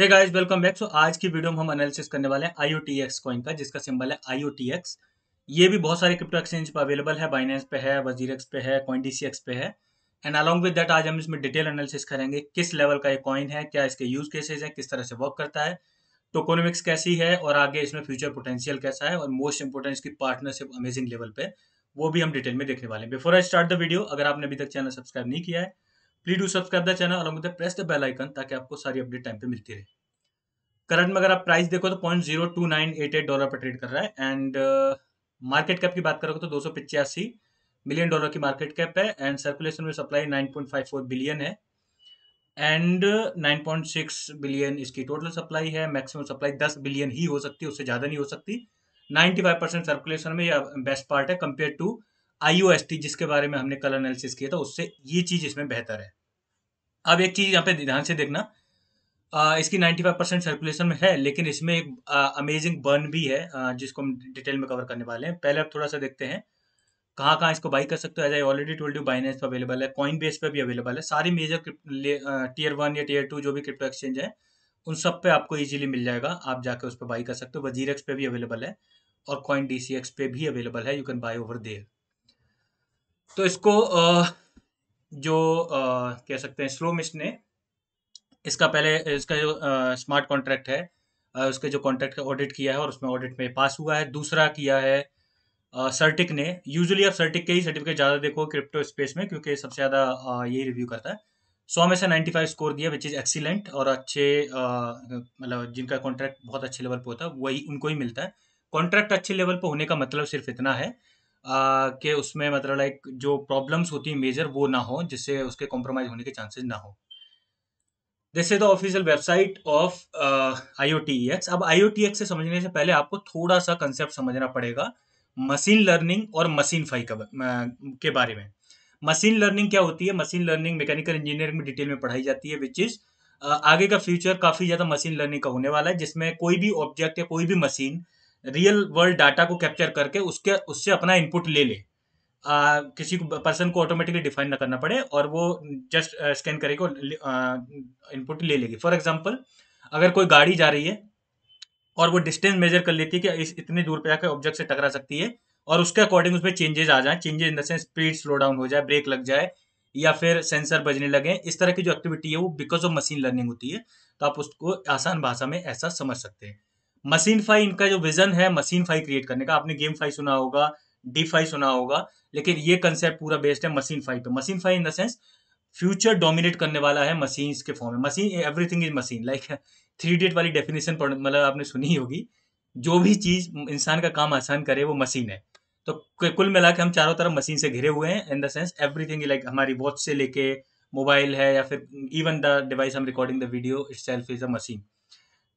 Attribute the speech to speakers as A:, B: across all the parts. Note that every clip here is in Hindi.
A: हे गाइस वेलकम बैक सो आज की वीडियो में हम एनालिसिस करने वाले हैं एक्स कॉइन का जिसका सिंबल है एक्स ये भी बहुत सारे क्रिप्टो एक्सचेंज पर अवेलेबल है बाइनेंस पे है एक्स पे है एक्स पे है एंड अलॉन्ग विद डेट आज हम इसमें डिटेल एनालिसिस करेंगे किस लेवल का ये कॉइन है क्या इसके यूज केसेज हैं किस तरह से वर्क करता है टोकोनमिक्स कैसी है और आगे इसमें फ्यूचर पोटेंशियल कैसा है और मोस्ट इंपोर्टेंट इसकी पार्टनरशिप अमेजिंग लेवल पे वो भी हम डिटेल में देखने वाले हैं before I start the video अगर आपने अभी तक चैनल सब्सक्राइब नहीं किया है please do subscribe the channel और मुझे प्रेस द बेल आइकन ताकि आपको सारी अपडेट टाइम पे मिलती रहे करंट में अगर आप प्राइस देखो तो point zero two nine eight eight dollar पर ट्रेड कर रहा है एंड मार्केट कैप की बात करोगे तो दो सौ पिचासी मिलियन डॉलर की मार्केट कैप है एंड सर्कुलेशन में supply nine point five four billion है and nine point six billion इसकी टोटल सप्लाई है मैक्सिमम सप्लाई दस बिलियन ही हो सकती है उससे ज़्यादा नहीं हो सकती नाइन्टी फाइव परसेंट सर्कुलेशन में यह बेस्ट पार्ट है कंपेयर टू आई जिसके बारे में हमने कल एनालिसिस किया था उससे ये चीज़ इसमें बेहतर है अब एक चीज़ यहाँ पे ध्यान से देखना आ, इसकी 95 परसेंट सर्कुलेशन में है लेकिन इसमें एक अमेजिंग बर्न भी है आ, जिसको हम डिटेल में कवर करने वाले हैं पहले आप थोड़ा सा देखते हैं कहाँ कहाँ इसको बाई कर सकते हो as I already told you Binance पर अवेलेबल है कॉइन बेस पर भी अवेलेबल है सारी मेजर टीयर वन या टीयर टू जो भी क्रिप्टो एक्सचेंज है उन सब पे आपको इजीली मिल जाएगा आप जाके उस पर बाई कर सकते हो एक्स पे भी अवेलेबल है और कॉइन डी पे भी अवेलेबल है you can buy over there तो इसको जो आ, कह सकते हैं स्लो मिस्ट ने इसका पहले इसका जो आ, स्मार्ट कॉन्ट्रैक्ट है आ, उसके जो कॉन्ट्रैक्ट का ऑडिट किया है और उसमें ऑडिट में पास हुआ है दूसरा किया है सर्टिक ने यूजुअली आप सर्टिक के ही सर्टिफिकेट ज़्यादा देखो क्रिप्टो स्पेस में क्योंकि सबसे ज़्यादा यही रिव्यू करता है सो में से नाइन्टी फाइव स्कोर दिया विच इज़ एक्सीलेंट और अच्छे मतलब जिनका कॉन्ट्रैक्ट बहुत अच्छे लेवल पर होता है वही उनको ही मिलता है कॉन्ट्रैक्ट अच्छे लेवल पर होने का मतलब सिर्फ इतना है के उसमें मतलब लाइक जो प्रॉब्लम्स होती हैं मेजर वो ना हो जिससे उसके कॉम्प्रोमाइज होने के चांसेस ना हो this is the official website of X अब एक्स e से समझने से पहले आपको थोड़ा सा कंसेप्ट समझना पड़ेगा मशीन लर्निंग और मशीन फाई के बारे में मशीन लर्निंग क्या होती है मशीन लर्निंग मैकेनिकल इंजीनियरिंग में डिटेल में पढ़ाई जाती है विच इज़ आगे का फ्यूचर काफ़ी ज़्यादा मशीन लर्निंग का होने वाला है जिसमें कोई भी ऑब्जेक्ट या कोई भी मशीन रियल वर्ल्ड डाटा को कैप्चर करके उसके उससे अपना इनपुट ले ले आ, किसी को पर्सन को ऑटोमेटिकली डिफाइन ना करना पड़े और वो जस्ट स्कैन करेगा इनपुट ले लेगी फॉर एग्जाम्पल अगर कोई गाड़ी जा रही है और वो डिस्टेंस मेजर कर लेती है कि इस इतनी दूर पे जाकर ऑब्जेक्ट से टकरा सकती है और उसके अकॉर्डिंग उसमें चेंजेस आ जाए changes in the sense speed slow down हो जाए ब्रेक लग जाए या फिर सेंसर बजने लगे इस तरह की जो एक्टिविटी है वो बिकॉज ऑफ मशीन लर्निंग होती है तो आप उसको आसान भाषा में ऐसा समझ सकते हैं मशीन फाई इनका जो विजन है मशीन फाई क्रिएट करने का आपने गेम फाई सुना होगा डी फाई सुना होगा लेकिन ये कंसेप्ट पूरा बेस्ड है मशीन फाई पे MachineFi in the sense future dominate करने वाला है मशीन के फॉर्म में machine everything is machine like three date वाली डेफिनेशन मतलब आपने सुनी होगी जो भी चीज इंसान का काम आसान करे वो मशीन है तो कुल मिला के हम चारों तरफ मशीन से घिरे हुए हैं in the sense everything like हमारी वॉच से लेके मोबाइल है या फिर इवन द डिवाइस हम recording the video itself is a machine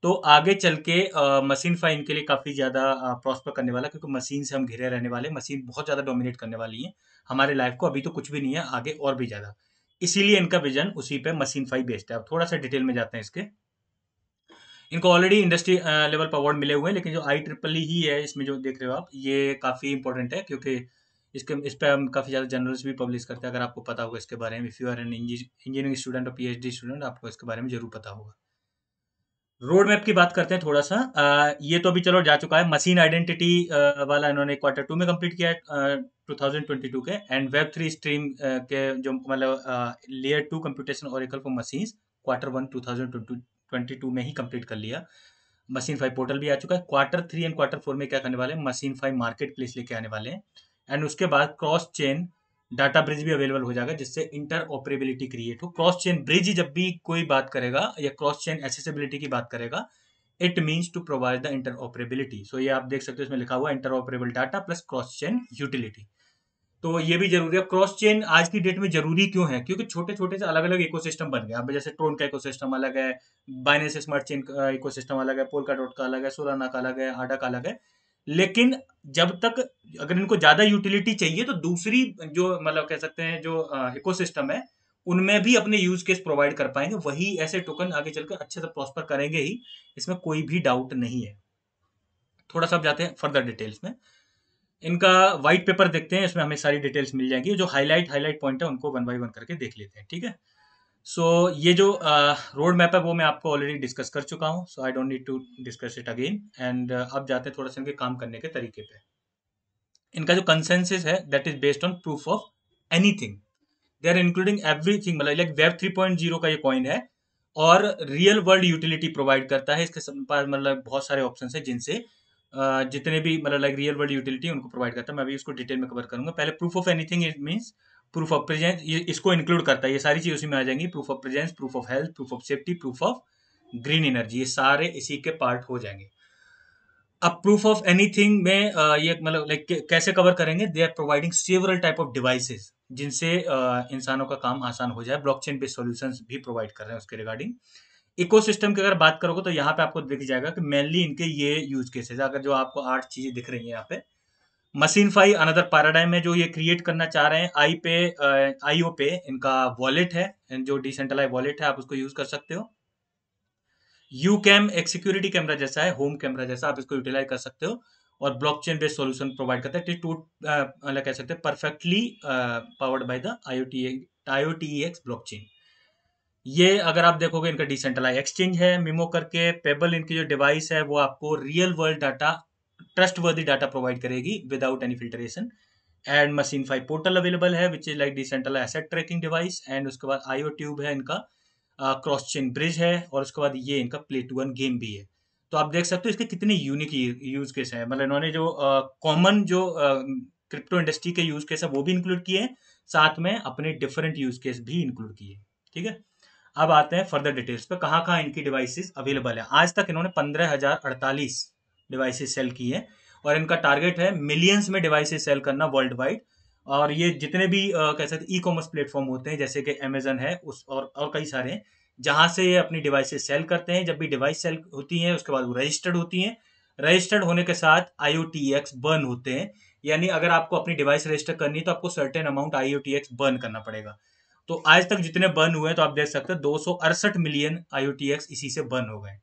A: तो आगे चल के मशीन फाइन के लिए काफ़ी ज़्यादा प्रॉस्पर करने वाला क्योंकि मशीन से हम घिरे रहने वाले मशीन बहुत ज़्यादा डोमिनेट करने वाली है हमारे लाइफ को अभी तो कुछ भी नहीं है आगे और भी ज़्यादा इसीलिए इनका विजन उसी पे मशीन फाई बेस्ट है अब थोड़ा सा डिटेल में जाते हैं इसके इनको ऑलरेडी इंडस्ट्री लेवल पर अवार्ड मिले हुए हैं लेकिन जो आई ट्रिपल e ही है इसमें जो देख रहे हो आप ये काफ़ी इंपॉर्टेंट है क्योंकि इसके इस पर हम काफ़ी ज़्यादा जर्नल्स भी पब्लिश करते हैं अगर आपको पता होगा इसके बारे में if you are an engineering student और पी स्टूडेंट आपको इसके बारे में जरूर पता होगा रोड मैप की बात करते हैं थोड़ा सा आ, ये तो अभी चलो जा चुका है मशीन आइडेंटिटी वाला इन्होंने क्वार्टर टू में कंप्लीट किया है टू थाउजेंड ट्वेंटी टू के एंड वेब थ्री स्ट्रीम के जो मतलब लेयर टू कंप्यूटेशन और for machine quarter one two thousand twenty two में ही कंप्लीट कर लिया मशीन फाइव पोर्टल भी आ चुका है quarter three and quarter four में क्या करने वाले हैं मशीन फाइव मार्केट प्लेस लेके आने वाले हैं एंड उसके बाद क्रॉस चेन डाटा ब्रिज भी अवेलेबल हो जाएगा जिससे इंटर ऑपरेबिलिटी क्रिएट हो क्रॉस चेन ब्रिज जब भी कोई बात करेगा या क्रॉस चेन एसेसिबिलिटी की बात करेगा it means to provide the interoperability so ये आप देख सकते हो इसमें लिखा हुआ interoperable data plus cross chain utility तो ये भी जरूरी है क्रॉस चेन आज की डेट में जरूरी क्यों है क्योंकि छोटे छोटे से अलग अलग इकोसिस्टम बन गए अब जैसे ट्रोन का इकोसिस्टम अलग है बाइनेस स्मार्ट चेन का इकोसिस्टम अलग है पोलका डॉट का अलग है सोलाना का अलग है आडा का अलग है लेकिन जब तक अगर इनको ज्यादा यूटिलिटी चाहिए तो दूसरी जो मतलब कह सकते हैं जो इकोसिस्टम है उनमें भी अपने यूज केस प्रोवाइड कर पाएंगे वही ऐसे टोकन आगे चलकर अच्छे से प्रॉस्पर करेंगे ही इसमें कोई भी डाउट नहीं है थोड़ा सा जाते हैं फर्दर डिटेल्स में इनका व्हाइट पेपर देखते हैं इसमें हमें सारी डिटेल्स मिल जाएंगी जो हाईलाइट हाईलाइट पॉइंट है उनको वन बाई वन करके देख लेते हैं ठीक है सो so, ये जो रोड uh, मैप है वो मैं आपको ऑलरेडी डिस्कस कर चुका हूँ so I don't need to discuss it again and अब जाते हैं थोड़ा सा इनके काम करने के तरीके पे इनका जो कंसेंसिस है that is based on proof of anything they are including everything मतलब like web three point zero का ये कॉइन है और रियल वर्ल्ड यूटिलिटी प्रोवाइड करता है इसके पास मतलब बहुत सारे ऑप्शन है जिनसे uh, जितने भी मतलब लाइक रियल वर्ल्ड यूटिलिटी उनको प्रोवाइड करता है मैं अभी उसको डिटेल में कवर करूंगा पहले proof of anything it means proof of presence ये इसको इंक्लूड करता है ये सारी चीज़ उसी में आ जाएंगी proof of presence proof of health proof of safety proof of green energy ये सारे इसी के पार्ट हो जाएंगे अब प्रूफ ऑफ एनीथिंग में ये मतलब लाइक कैसे कवर करेंगे they are providing several type of devices जिनसे इंसानों का काम आसान हो जाए ब्लॉकचेन बेस्ड सॉल्यूशंस भी प्रोवाइड कर रहे हैं उसके रिगार्डिंग इकोसिस्टम की अगर बात करोगे तो यहाँ पे आपको दिख जाएगा कि मेनली इनके ये यूज केसेस अगर जो आपको आठ चीजें दिख रही हैं यहाँ पे मशीन फाई अनदर पैराडाइम है जो ये क्रिएट करना चाह रहे हैं आई पे आई uh, ओ पे इनका वॉलेट है जो डिसेंट्रलाइज वॉलेट है आप उसको यूज कर सकते हो यू कैम एक सिक्योरिटी कैमरा जैसा है होम कैमरा जैसा आप इसको यूटिलाइज कर सकते हो और ब्लॉकचेन बेस्ड सॉल्यूशन प्रोवाइड करता है टू uh, कह सकते हैं perfectly powered by the IoT IoTeX blockchain ये अगर आप देखोगे इनका डिसेंट्रलाइज एक्सचेंज है मिमो करके पेबल इनकी जो डिवाइस है वो आपको real world data trustworthy data provide करेगी without any filtration and MachineFi portal available है which is like decentral asset tracking device and उसके बाद आईओ ट्यूब है इनका क्रॉस चेन ब्रिज है और उसके बाद ये इनका प्ले टू वन गेम भी है तो आप देख सकते हो इसके कितने यूनिक यूज केस है मतलब इन्होंने जो कॉमन uh, जो क्रिप्टो uh, इंडस्ट्री के यूज केस है वो भी इंक्लूड किए हैं साथ में अपने डिफरेंट यूज केस भी इंक्लूड किए ठीक है अब आते हैं फर्दर डिटेल्स पे कहाँ कहाँ इनकी डिवाइसेस अवेलेबल है आज तक इन्होंने पंद्रह हजार अड़तालीस डिवाइसेस सेल की है और इनका टारगेट है मिलियंस में डिवाइसेस सेल करना वर्ल्ड वाइड और ये जितने भी आ, कह सकते ई कॉमर्स प्लेटफॉर्म होते हैं जैसे कि अमेजन है उस और और कई सारे हैं जहाँ से ये अपनी डिवाइसेस सेल करते हैं जब भी डिवाइस सेल होती हैं उसके बाद वो रजिस्टर्ड होती हैं रजिस्टर्ड होने के साथ आई बर्न होते हैं यानी अगर आपको अपनी डिवाइस रजिस्टर करनी है तो आपको सर्टेन अमाउंट आई बर्न करना पड़ेगा तो आज तक जितने बर्न हुए हैं तो आप देख सकते हैं दो मिलियन आई इसी से बर्न हो गए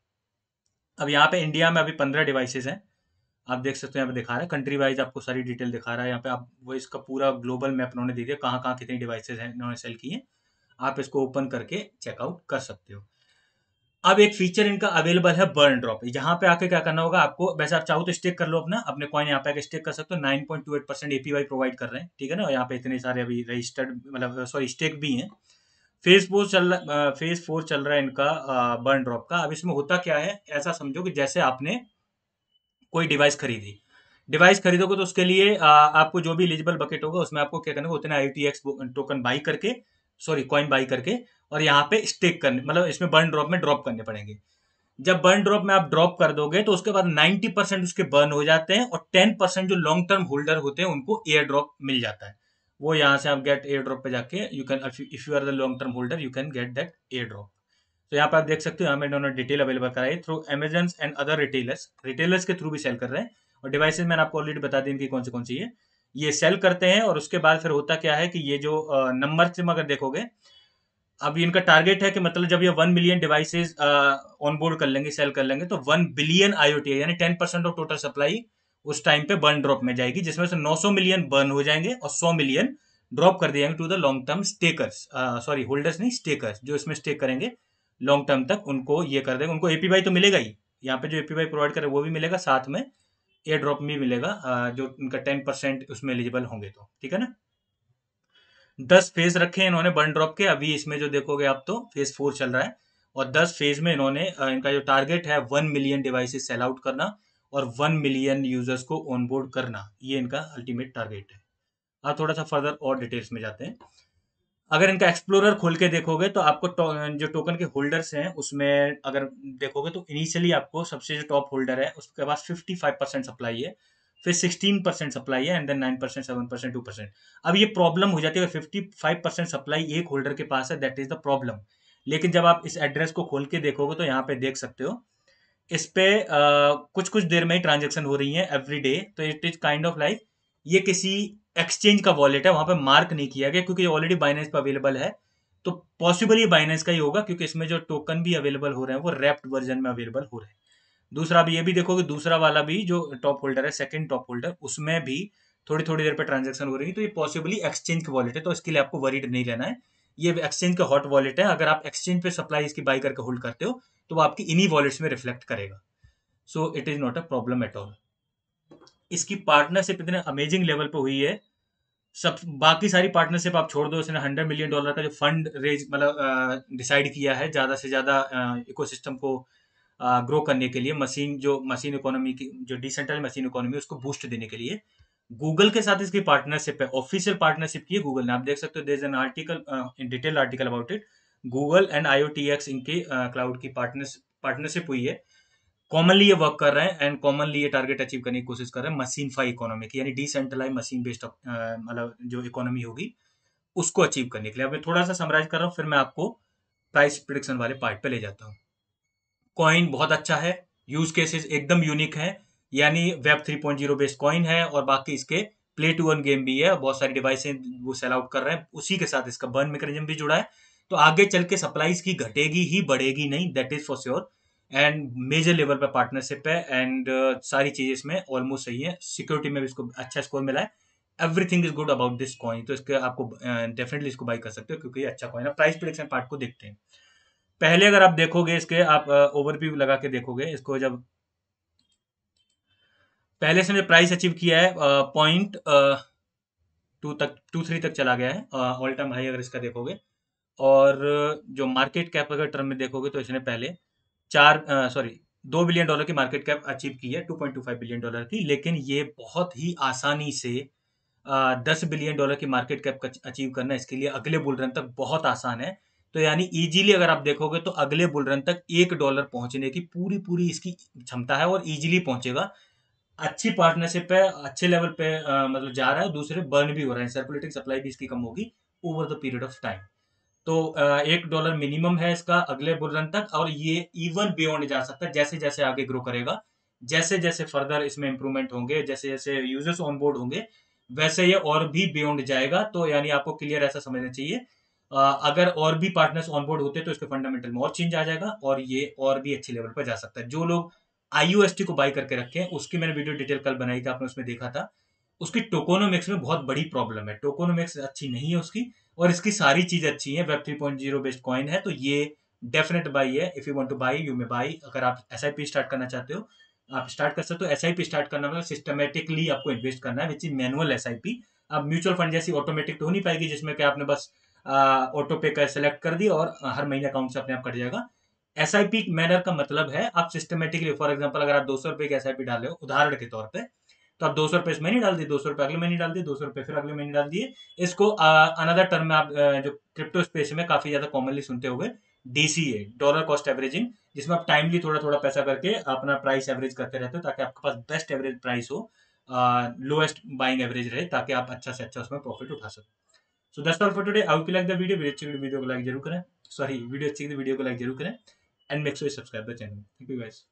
A: अब यहाँ पे इंडिया में अभी पंद्रह डिवाइसेज हैं आप देख सकते हो यहाँ पे दिखा रहा है कंट्री वाइज आपको सारी डिटेल दिखा रहा है यहाँ पे आप वो इसका पूरा ग्लोबल मैप उन्होंने दे दिया कहाँ कहाँ कितनी डिवाइसेज हैं इन्होंने सेल किए हैं आप इसको ओपन करके चेकआउट कर सकते हो अब एक फीचर इनका अवेलेबल है बर्न ड्रॉप यहाँ पे आके क्या करना होगा आपको वैसे आप चाहो तो स्टेक कर लो अपना अपने कॉइन यहाँ पे आके स्टेक कर सकते हो nine point two eight percent APY provide कर रहे हैं ठीक है ना यहाँ पे इतने सारे अभी रजिस्टर्ड मतलब सॉरी स्टेक भी हैं फेज फोर चल फेज फोर चल रहा है इनका बर्न ड्रॉप का अब इसमें होता क्या है ऐसा समझो कि जैसे आपने कोई डिवाइस खरीदी डिवाइस खरीदोगे तो उसके लिए आ, आपको जो भी एलिजिबल बकेट होगा उसमें आपको क्या करना होगा उतना IoTeX token buy करके सॉरी कॉइन बाई करके और यहाँ पे स्टेक करने मतलब इसमें बर्न ड्रॉप में ड्रॉप करने पड़ेंगे जब बर्न ड्रॉप में आप ड्रॉप कर दोगे तो उसके बाद 90 परसेंट उसके बर्न हो जाते हैं और 10 परसेंट जो लॉन्ग टर्म होल्डर होते हैं उनको एयर ड्रॉप मिल जाता है वो यहाँ से आप गेट एयर ड्रॉप पे जाके you can if you are the long term holder you can get that airdrop तो यहाँ पर आप देख सकते हो हमें इन्होंने डिटेल अवेलेबल कराई through Amazon and other retailers retailers के थ्रू भी सेल कर रहे हैं और डिवाइसेज मैंने आपको ऑलरेडी बता दी इनकी कौन सी कौन सी है ये सेल करते हैं और उसके बाद फिर होता क्या है कि ये जो नंबर से अगर देखोगे अब इनका टारगेट है कि मतलब जब ये वन मिलियन डिवाइसेज बोर्ड कर लेंगे सेल कर लेंगे तो वन बिलियन आईओटी यानी ten percent of total supply उस टाइम पे बर्न ड्रॉप में जाएगी जिसमें से 900 मिलियन बर्न हो जाएंगे और 100 मिलियन ड्रॉप कर दिए to the long term stakers sorry holders नहीं स्टेकर्स जो इसमें स्टेक करेंगे लॉन्ग टर्म तक उनको ये कर देंगे उनको एपीवाई तो मिलेगा ही यहाँ पे जो एपीवाई प्रोवाइड करे वो भी मिलेगा साथ में एयर ड्रॉप भी मिलेगा जो उनका टेन परसेंट उसमें एलिजिबल होंगे तो ठीक है ना दस फेज रखे हैं इन्होंने बर्न ड्रॉप के अभी इसमें जो देखोगे आप तो फेज फोर चल रहा है और दस फेज में इन्होंने इनका जो टारगेट है one million devices sell out करना और वन मिलियन यूजर्स को ऑनबोर्ड करना ये इनका अल्टीमेट टारगेट है आप हाँ, थोड़ा सा फर्दर और डिटेल्स में जाते हैं अगर इनका एक्सप्लोरर खोल के देखोगे तो आपको तो, जो टोकन के होल्डर्स हैं उसमें अगर देखोगे तो इनिशियली आपको सबसे जो टॉप होल्डर है उसके पास फिफ्टी फाइव परसेंट सप्लाई है फिर सिक्सटीन परसेंट सप्लाई है and then nine percent seven percent two percent अब ये प्रॉब्लम हो जाती है फिफ्टी फाइव परसेंट सप्लाई एक होल्डर के पास है दैट इज द प्रॉब्लम लेकिन जब आप इस एड्रेस को खोल के देखोगे तो यहाँ पे देख सकते हो इस पर कुछ कुछ देर में ही ट्रांजेक्शन हो रही है एवरी डे तो it is kind of like ये किसी एक्सचेंज का वॉलेट है वहां पे मार्क नहीं किया गया क्योंकि ऑलरेडी बाइनेंस पर अवेलेबल है तो पॉसिबल ये बाइनेंस का ही होगा क्योंकि इसमें जो टोकन भी अवेलेबल हो रहे हैं वो रैप्ड वर्जन में अवेलेबल हो रहे हैं दूसरा आप ये भी देखो कि दूसरा वाला भी जो टॉप होल्डर है सेकेंड टॉप होल्डर उसमें भी थोड़ी थोड़ी देर पर ट्रांजेक्शन हो रही है तो ये पॉसिबली एक्सचेंज का वॉलेट है तो इसके लिए आपको वरीड नहीं रहना है ये एक्सचेंज का हॉट वॉलेट है अगर आप एक्सचेंज पे सप्लाई इसकी बाई करके होल्ड करते हो तो वो आपकी इन्हीं वॉलेट्स में रिफ्लेक्ट करेगा so it is not a problem at all इसकी पार्टनरशिप इतने अमेजिंग लेवल पे हुई है सब बाकी सारी पार्टनरशिप आप छोड़ दो इसने हंड्रेड मिलियन डॉलर का जो फंड रेज मतलब डिसाइड किया है ज़्यादा से ज़्यादा इकोसिस्टम को ग्रो करने के लिए मशीन जो मशीन इकोनॉमी की जो डिसेंट्रल मशीन इकोनॉमी उसको बूस्ट देने के लिए गूगल के साथ इसकी पार्टनरशिप है ऑफिशियल पार्टनरशिप की है गूगल ने आप देख सकते हो there is an article in detail article about it Google and IoTeX इनकी क्लाउड की पार्टनरशिप हुई है कॉमनली ये वर्क कर रहे हैं एंड कॉमनली ये टारगेट अचीव करने की कोशिश कर रहे हैं मशीन फाई इकोनॉमी की यानी डिसेंट्रलाइज मशीन बेस्ड मतलब जो इकोनॉमी होगी उसको अचीव करने के लिए अब मैं थोड़ा सा समराइज कर रहा हूँ फिर मैं आपको प्राइस प्रिडिक्शन वाले पार्ट पे ले जाता हूँ कॉइन बहुत अच्छा है यूज केसेस एकदम यूनिक है यानी वेब 3.0 बेस्ड कॉइन है और बाकी इसके प्ले टू वन गेम भी है बहुत सारी डिवाइस वो सेल आउट कर रहे हैं उसी के साथ इसका बर्न मैकेनिज्म भी जुड़ा है तो आगे चल के सप्लाईज की घटेगी ही बढ़ेगी नहीं that is for sure and major level पर पार्टनरशिप है एंड uh, सारी चीजें इसमें ऑलमोस्ट सही है सिक्योरिटी में भी इसको अच्छा स्कोर मिला है everything is good about this coin तो इसके आपको डेफिनेटली uh, इसको बाई कर सकते हो क्योंकि ये अच्छा कॉइन है प्राइस प्रोडक्शन पार्ट को देखते हैं पहले अगर आप देखोगे इसके आप ओवरव्यू uh, लगा के देखोगे इसको जब पहले से हमने प्राइस अचीव किया है पॉइंट टू तक टू थ्री तक चला गया है ऑल टाइम हाई अगर इसका देखोगे और जो मार्केट कैप अगर टर्म में देखोगे तो इसने पहले चार सॉरी दो बिलियन डॉलर की मार्केट कैप अचीव की है two point two five billion dollar की लेकिन ये बहुत ही आसानी से दस बिलियन डॉलर की मार्केट कैप अचीव करना इसके लिए अगले बुल रन तक बहुत आसान है तो यानी इजीली अगर आप देखोगे तो अगले बुल रन तक एक डॉलर पहुंचने की पूरी पूरी इसकी क्षमता है और इजीली पहुंचेगा अच्छी पार्टनरशिप पे अच्छे लेवल पे आ, मतलब जा रहा है दूसरे बर्न भी हो रहा है सर्कुलेटिंग सप्लाई भी इसकी कम होगी over the period of time तो आ, एक डॉलर मिनिमम है इसका अगले बुल रन तक और ये इवन बियॉन्ड जा सकता है जैसे जैसे आगे ग्रो करेगा जैसे जैसे फर्दर इसमें इंप्रूवमेंट होंगे जैसे जैसे यूजर्स ऑन बोर्ड होंगे वैसे ये और भी बियॉन्ड जाएगा तो यानी आपको क्लियर ऐसा समझना चाहिए आ, अगर और भी पार्टनर्स ऑन बोर्ड होते तो इसके फंडामेंटल में और चेंज आ जाएगा और ये और भी अच्छे लेवल पर जा सकता है जो लोग आई को बाई करके हैं उसकी मैंने वीडियो डिटेल कल बनाई थी आपने उसमें देखा था उसकी टोकोनोमिक्स में बहुत बड़ी प्रॉब्लम है टोकोनोमिक्स अच्छी नहीं है उसकी और इसकी सारी चीज़ अच्छी है web three point zero based coin है तो ये डेफिनेट बाई है if you want to buy you may buy अगर आप एस आई पी स्टार्ट करना चाहते हो आप स्टार्ट कर सकते हो एस आई पी स्टार्ट करना मतलब सिस्टमेटिकली आपको इन्वेस्ट करना है which is manual S I P अब म्यूचुअल फंड जैसी ऑटोमेटिक तो हो नहीं पाएगी जिसमें कि आपने बस ऑटो पे का सेलेक्ट कर दी और हर महीने अकाउंट से अपने आप कट जाएगा एस आई पी मैनर का मतलब है आप सिस्टमेटिकली फॉर एग्जाम्पल अगर आप दो सौ रुपए की एस आई पी डाले हो उदाहरण के तौर पर तो आप दो सौ रुपए इसमें नहीं डाल दिए दो सौ रुपये अगले महीने डाल दिए दो सौ रुपए फिर अगले महीने डाल दिए इसको अनदर टर्म में आप जो क्रिप्टो स्पेस में काफी ज्यादा कॉमनली सुनते हुए डीसीए डॉलर कॉस्ट एवरेजिंग जिसमें आप टाइमली थोड़ा थोड़ा पैसा करके अपना प्राइस एवरेज करते रहते हो ताकि आपके पास बेस्ट एवरेज प्राइस हो लोएस्ट बाइंग एवरेज रहे ताकि आप अच्छा से अच्छा उसमें प्रॉफिट उठा सको so that's all for today I like the video video अच्छी वीडियो को लाइक जरूर करें सॉरी वीडियो अच्छी वीडियो तो को लाइक जरूर करें and make sure subscribe the channel thank you guys